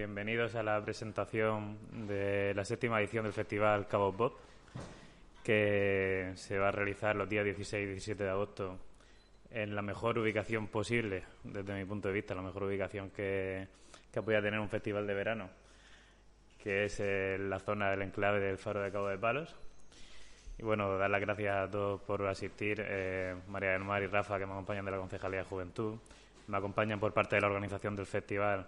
bienvenidos a la presentación de la séptima edición del Festival Cabo Bob, que se va a realizar los días 16 y 17 de agosto en la mejor ubicación posible, desde mi punto de vista, la mejor ubicación que, que tener un festival de verano, que es eh, la zona del enclave del Faro de Cabo de Palos. Y bueno, dar las gracias a todos por asistir, eh, María del Mar y Rafa, que me acompañan de la Concejalía de Juventud. Me acompañan por parte de la organización del festival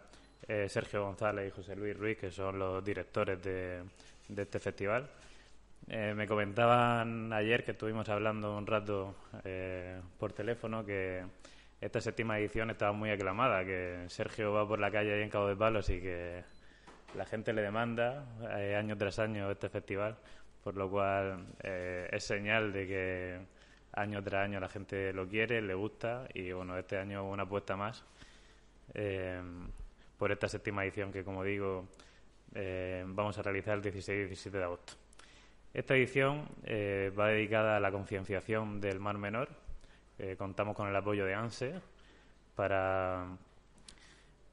eh, Sergio González y José Luis Ruiz, que son los directores de, este festival. Eh, me comentaban ayer que estuvimos hablando un rato eh, por teléfono que esta séptima edición estaba muy aclamada, que Sergio va por la calle ahí en Cabo de Palos y que la gente le demanda año tras año este festival, por lo cual es señal de que año tras año la gente lo quiere, le gusta y bueno, este año una apuesta más por esta séptima edición que, como digo, eh, vamos a realizar el 16 y 17 de agosto. Esta edición eh, va dedicada a la concienciación del mar menor. Eh, contamos con el apoyo de ANSE para,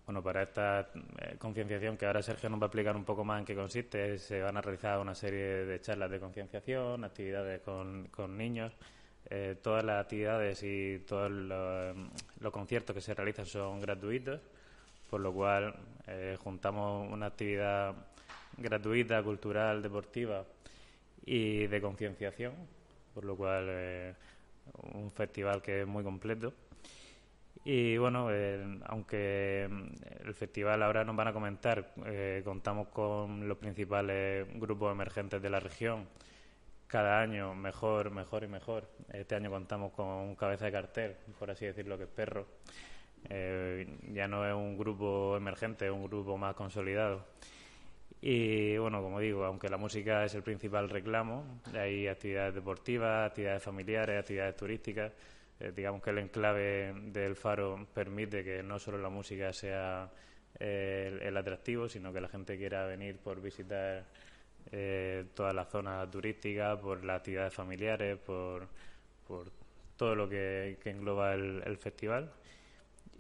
bueno, para esta concienciación que ahora Sergio nos va a explicar un poco más en qué consiste. Se van a realizar una serie de charlas de concienciación, actividades con, niños. todas las actividades y todos los conciertos que se realizan son gratuitos por lo cual eh, juntamos una actividad gratuita, cultural, deportiva y de concienciación, por lo cual eh, un festival que es muy completo. Y bueno, eh, aunque mm, el festival ahora nos van a comentar, contamos con los principales grupos emergentes de la región. Cada año mejor, mejor y mejor. Este año contamos con un cabeza de cartel, por así decirlo, que es Perro eh, ya no es un grupo emergente, es un grupo más consolidado. Y bueno, como digo, aunque la música es el principal reclamo, hay actividades deportivas, actividades familiares, actividades turísticas. Eh, digamos que el enclave del faro permite que no solo la música sea eh, el, atractivo, sino que la gente quiera venir por visitar eh, toda la zona turística, por las actividades familiares, por, todo lo que, engloba el festival.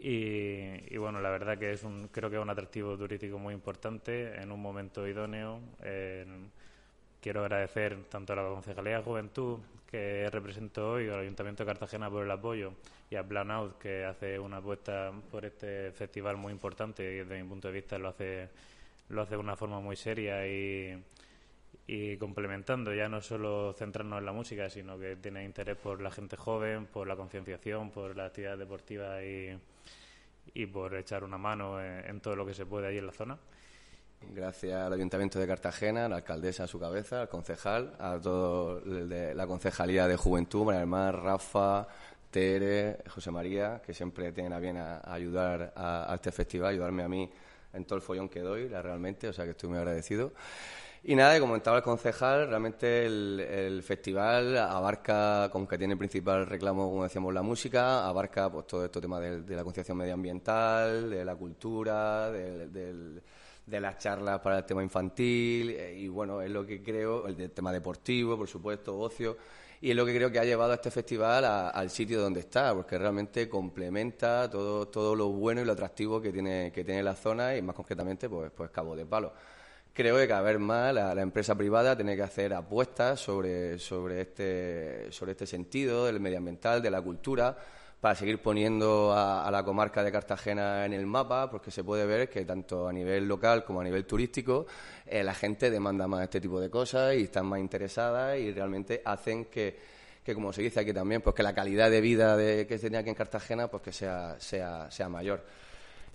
Y, bueno, la verdad que es un, creo que es un atractivo turístico muy importante en un momento idóneo. quiero agradecer tanto a la Concejalía de Juventud, que represento hoy, al Ayuntamiento de Cartagena por el apoyo, y a Plan Out, que hace una apuesta por este festival muy importante y desde mi punto de vista lo hace, lo hace de una forma muy seria y y complementando, ya no solo centrarnos en la música, sino que tiene interés por la gente joven, por la concienciación, por la actividad deportiva y, por echar una mano en, todo lo que se puede allí en la zona. Gracias al Ayuntamiento de Cartagena, a la alcaldesa a su cabeza, al concejal, a todo de la concejalía de Juventud, María Rafa, Tere, José María, que siempre tienen a bien a, ayudar a, este festival, ayudarme a mí en todo el follón que doy, la, realmente, o sea que estoy muy agradecido. Y nada, como comentaba el concejal, realmente el, festival abarca, con que tiene el principal reclamo, como decíamos, la música, abarca pues, todo este tema de, la concienciación medioambiental, de la cultura, de las charlas para el tema infantil eh, y bueno, es lo que creo, el tema deportivo, por supuesto, ocio, y es lo que creo que ha llevado a este festival al sitio donde está, porque realmente complementa todo, todo lo bueno y lo atractivo que tiene, que tiene la zona y más concretamente pues, pues Cabo de Palo creo que cada vez más la, empresa privada tiene que hacer apuestas sobre, sobre, este, sobre este sentido del medioambiental, de la cultura, para seguir poniendo a, la comarca de Cartagena en el mapa, porque se puede ver que tanto a nivel local como a nivel turístico eh, la gente demanda más este tipo de cosas y están más interesadas y realmente hacen que que como se dice aquí también, pues que la calidad de vida que se tiene aquí en Cartagena pues que sea, sea, sea mayor.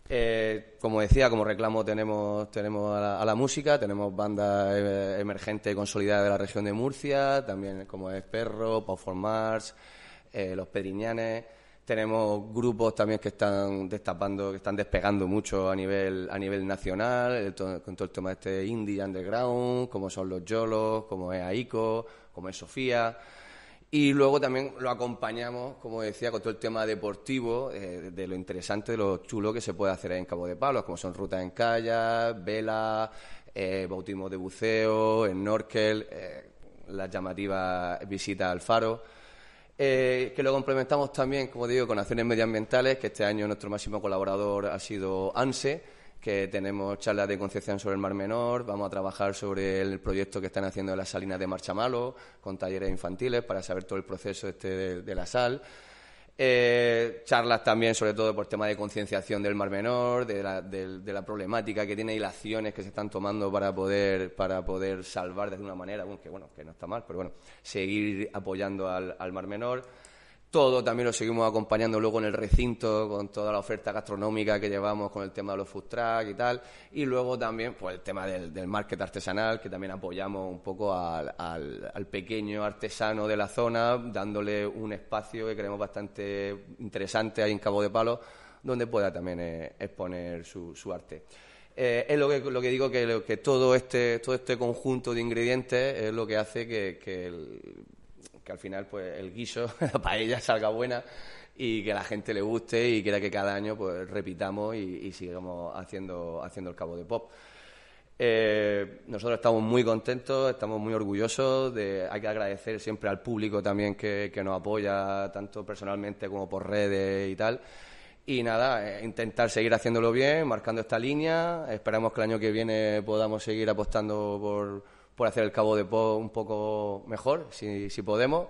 Eh, como decía, como reclamo tenemos, tenemos a, la, música, tenemos bandas eh, emergentes consolidadas de la región de Murcia, también como es Perro, Pau for Mars, eh, Los Pedriñanes. Tenemos grupos también que están destapando, que están despegando mucho a nivel, a nivel nacional, con todo el tema de este indie underground, como son los Yolos, como es Aiko, como es Sofía. Y luego también lo acompañamos, como decía, con todo el tema deportivo, eh, de lo interesante, de lo chulo que se puede hacer ahí en Cabo de Palos, como son rutas en calla vela eh, bautismo de buceo, en Norkel, eh, las llamativas visitas al faro. Eh, que lo complementamos también, como digo, con acciones medioambientales, que este año nuestro máximo colaborador ha sido ANSE, que tenemos charlas de concienciación sobre el Mar Menor, vamos a trabajar sobre el proyecto que están haciendo las salinas de Malo, con talleres infantiles para saber todo el proceso este de, la sal. Eh, charlas también, sobre todo por tema de concienciación del Mar Menor, de la, de, la, problemática que tiene y las acciones que se están tomando para poder, para poder salvar de alguna manera, que bueno, que no está mal, pero bueno, seguir apoyando al Mar Menor todo. También lo seguimos acompañando luego en el recinto con toda la oferta gastronómica que llevamos con el tema de los food trucks y tal. Y luego también, pues el tema del, del market artesanal, que también apoyamos un poco al, pequeño artesano de la zona, dándole un espacio que creemos bastante interesante ahí en Cabo de Palo, donde pueda también eh, exponer su, su arte. Eh, es lo que, lo que digo que, que, todo, este, todo este conjunto de ingredientes es lo que hace que, que el, que al final pues el guiso, la paella salga buena y que la gente le guste y quiera que cada año pues repitamos y, sigamos haciendo, haciendo el cabo de pop. Eh, nosotros estamos muy contentos, estamos muy orgullosos. hay que agradecer siempre al público también que, nos apoya, tanto personalmente como por redes y tal. Y nada, eh, intentar seguir haciéndolo bien, marcando esta línea. Esperamos que el año que viene podamos seguir apostando por, por hacer el cabo de Po un poco mejor, si, si podemos.